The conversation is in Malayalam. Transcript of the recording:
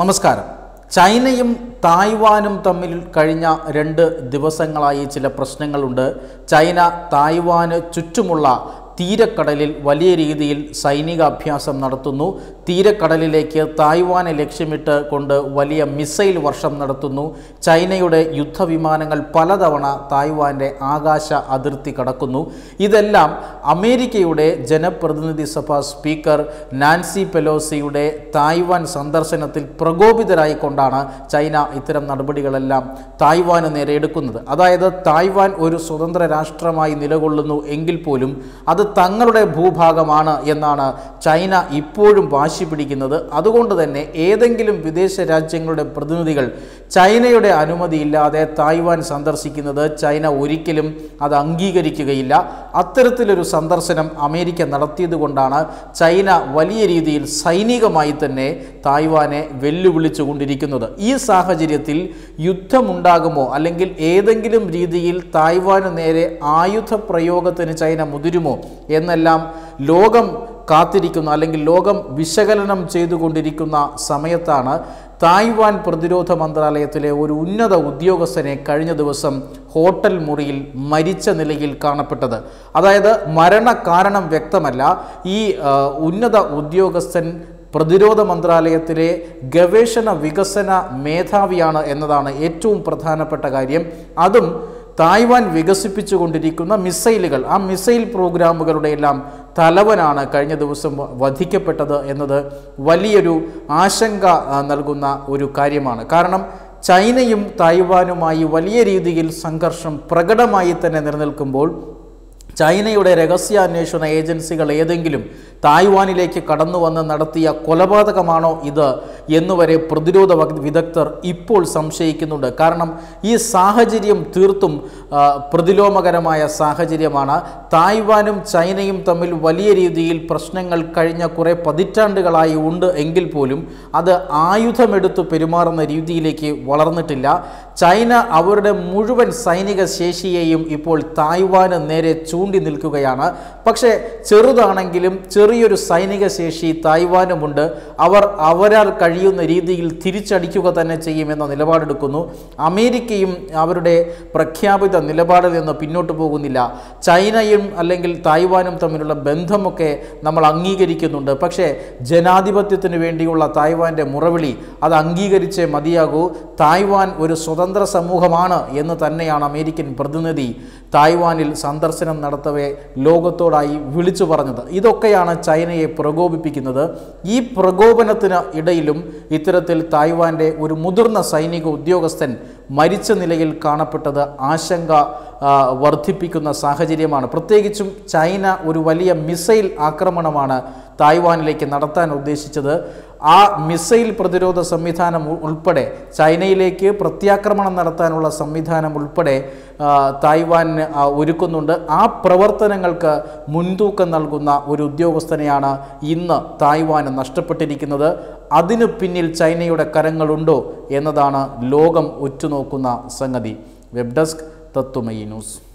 നമസ്കാരം ചൈനയും തായ്വാനും തമ്മിൽ കഴിഞ്ഞ രണ്ട് ദിവസങ്ങളായി ചില പ്രശ്നങ്ങളുണ്ട് ചൈന തായ്വാന് ചുറ്റുമുള്ള തീരക്കടലിൽ വലിയ രീതിയിൽ സൈനികാഭ്യാസം നടത്തുന്നു തീരക്കടലിലേക്ക് തായ്വാനെ ലക്ഷ്യമിട്ട് കൊണ്ട് വലിയ മിസൈൽ വർഷം നടത്തുന്നു ചൈനയുടെ യുദ്ധവിമാനങ്ങൾ പലതവണ തായ്വാൻ്റെ ആകാശ അതിർത്തി കടക്കുന്നു ഇതെല്ലാം അമേരിക്കയുടെ ജനപ്രതിനിധി സഭാ സ്പീക്കർ നാൻസി പെലോസിയുടെ തായ്വാൻ സന്ദർശനത്തിൽ പ്രകോപിതരായിക്കൊണ്ടാണ് ചൈന ഇത്തരം നടപടികളെല്ലാം തായ്വാന് നേരെ എടുക്കുന്നത് അതായത് തായ്വാൻ ഒരു സ്വതന്ത്ര രാഷ്ട്രമായി നിലകൊള്ളുന്നു എങ്കിൽ പോലും അത് തങ്ങളുടെ ഭൂഭാഗമാണ് എന്നാണ് ചൈന ഇപ്പോഴും വാശി പിടിക്കുന്നത് അതുകൊണ്ട് തന്നെ ഏതെങ്കിലും വിദേശ രാജ്യങ്ങളുടെ പ്രതിനിധികൾ ചൈനയുടെ അനുമതിയില്ലാതെ തായ്വാൻ സന്ദർശിക്കുന്നത് ചൈന ഒരിക്കലും അത് അംഗീകരിക്കുകയില്ല അത്തരത്തിലൊരു സന്ദർശനം അമേരിക്ക നടത്തിയതുകൊണ്ടാണ് ചൈന വലിയ രീതിയിൽ സൈനികമായി തന്നെ തായ്വാനെ വെല്ലുവിളിച്ചുകൊണ്ടിരിക്കുന്നത് ഈ സാഹചര്യത്തിൽ യുദ്ധമുണ്ടാകുമോ അല്ലെങ്കിൽ ഏതെങ്കിലും രീതിയിൽ തായ്വാന് നേരെ ആയുധ പ്രയോഗത്തിന് ചൈന മുതിരുമോ എന്നെല്ലാം ലോകം കാത്തിരിക്കുന്ന അല്ലെങ്കിൽ ലോകം വിശകലനം ചെയ്തുകൊണ്ടിരിക്കുന്ന സമയത്താണ് തായ്വാൻ പ്രതിരോധ മന്ത്രാലയത്തിലെ ഒരു ഉന്നത ഉദ്യോഗസ്ഥനെ കഴിഞ്ഞ ദിവസം ഹോട്ടൽ മുറിയിൽ മരിച്ച നിലയിൽ കാണപ്പെട്ടത് അതായത് മരണകാരണം വ്യക്തമല്ല ഈ ഉന്നത ഉദ്യോഗസ്ഥൻ പ്രതിരോധ മന്ത്രാലയത്തിലെ ഗവേഷണ വികസന മേധാവിയാണ് എന്നതാണ് ഏറ്റവും പ്രധാനപ്പെട്ട കാര്യം അതും തായ്വാൻ വികസിപ്പിച്ചുകൊണ്ടിരിക്കുന്ന മിസൈലുകൾ ആ മിസൈൽ പ്രോഗ്രാമുകളുടെ എല്ലാം തലവനാണ് കഴിഞ്ഞ ദിവസം വധിക്കപ്പെട്ടത് എന്നത് വലിയൊരു ആശങ്ക നൽകുന്ന ഒരു കാര്യമാണ് കാരണം ചൈനയും തായ്വാനുമായി വലിയ രീതിയിൽ സംഘർഷം പ്രകടമായി തന്നെ നിലനിൽക്കുമ്പോൾ ചൈനയുടെ രഹസ്യാന്വേഷണ ഏജൻസികൾ ഏതെങ്കിലും തായ്വാനിലേക്ക് വന്ന് നടത്തിയ കൊലപാതകമാണോ ഇത് എന്നുവരെ പ്രതിരോധ വിദഗ്ധർ ഇപ്പോൾ സംശയിക്കുന്നുണ്ട് കാരണം ഈ സാഹചര്യം തീർത്തും പ്രതിലോമകരമായ സാഹചര്യമാണ് തായ്വാനും ചൈനയും തമ്മിൽ വലിയ രീതിയിൽ പ്രശ്നങ്ങൾ കഴിഞ്ഞ കുറേ പതിറ്റാണ്ടുകളായി ഉണ്ട് എങ്കിൽ പോലും അത് ആയുധമെടുത്ത് പെരുമാറുന്ന രീതിയിലേക്ക് വളർന്നിട്ടില്ല ചൈന അവരുടെ മുഴുവൻ സൈനിക ശേഷിയെയും ഇപ്പോൾ തായ്വാന് നേരെ ചൂ ചൂണ്ടി നിൽക്കുകയാണ് പക്ഷേ ചെറുതാണെങ്കിലും ചെറിയൊരു സൈനിക ശേഷി തായ്വാനുമുണ്ട് അവർ അവരാൽ കഴിയുന്ന രീതിയിൽ തിരിച്ചടിക്കുക തന്നെ ചെയ്യുമെന്ന നിലപാടെടുക്കുന്നു അമേരിക്കയും അവരുടെ പ്രഖ്യാപിത നിലപാടിൽ നിന്ന് പിന്നോട്ട് പോകുന്നില്ല ചൈനയും അല്ലെങ്കിൽ തായ്വാനും തമ്മിലുള്ള ബന്ധമൊക്കെ നമ്മൾ അംഗീകരിക്കുന്നുണ്ട് പക്ഷേ ജനാധിപത്യത്തിന് വേണ്ടിയുള്ള തായ്വാൻ്റെ മുറവിളി അത് അംഗീകരിച്ചേ മതിയാകൂ തായ്വാൻ ഒരു സ്വതന്ത്ര സമൂഹമാണ് എന്ന് തന്നെയാണ് അമേരിക്കൻ പ്രതിനിധി തായ്വാനിൽ സന്ദർശനം നടത്തവെ ലോകത്തോടായി വിളിച്ചു പറഞ്ഞത് ഇതൊക്കെയാണ് ചൈനയെ പ്രകോപിപ്പിക്കുന്നത് ഈ പ്രകോപനത്തിന് ഇടയിലും ഇത്തരത്തിൽ തായ്വാൻ്റെ ഒരു മുതിർന്ന സൈനിക ഉദ്യോഗസ്ഥൻ മരിച്ച നിലയിൽ കാണപ്പെട്ടത് ആശങ്ക വർദ്ധിപ്പിക്കുന്ന സാഹചര്യമാണ് പ്രത്യേകിച്ചും ചൈന ഒരു വലിയ മിസൈൽ ആക്രമണമാണ് തായ്വാനിലേക്ക് നടത്താൻ ഉദ്ദേശിച്ചത് ആ മിസൈൽ പ്രതിരോധ സംവിധാനം ഉൾപ്പെടെ ചൈനയിലേക്ക് പ്രത്യാക്രമണം നടത്താനുള്ള സംവിധാനം ഉൾപ്പെടെ തായ്വാൻ ഒരുക്കുന്നുണ്ട് ആ പ്രവർത്തനങ്ങൾക്ക് മുൻതൂക്കം നൽകുന്ന ഒരു ഉദ്യോഗസ്ഥനെയാണ് ഇന്ന് തായ്വാന് നഷ്ടപ്പെട്ടിരിക്കുന്നത് അതിനു പിന്നിൽ ചൈനയുടെ കരങ്ങളുണ്ടോ എന്നതാണ് ലോകം ഉറ്റുനോക്കുന്ന സംഗതി വെബ് ഡെസ്ക് തത്വമയി ന്യൂസ്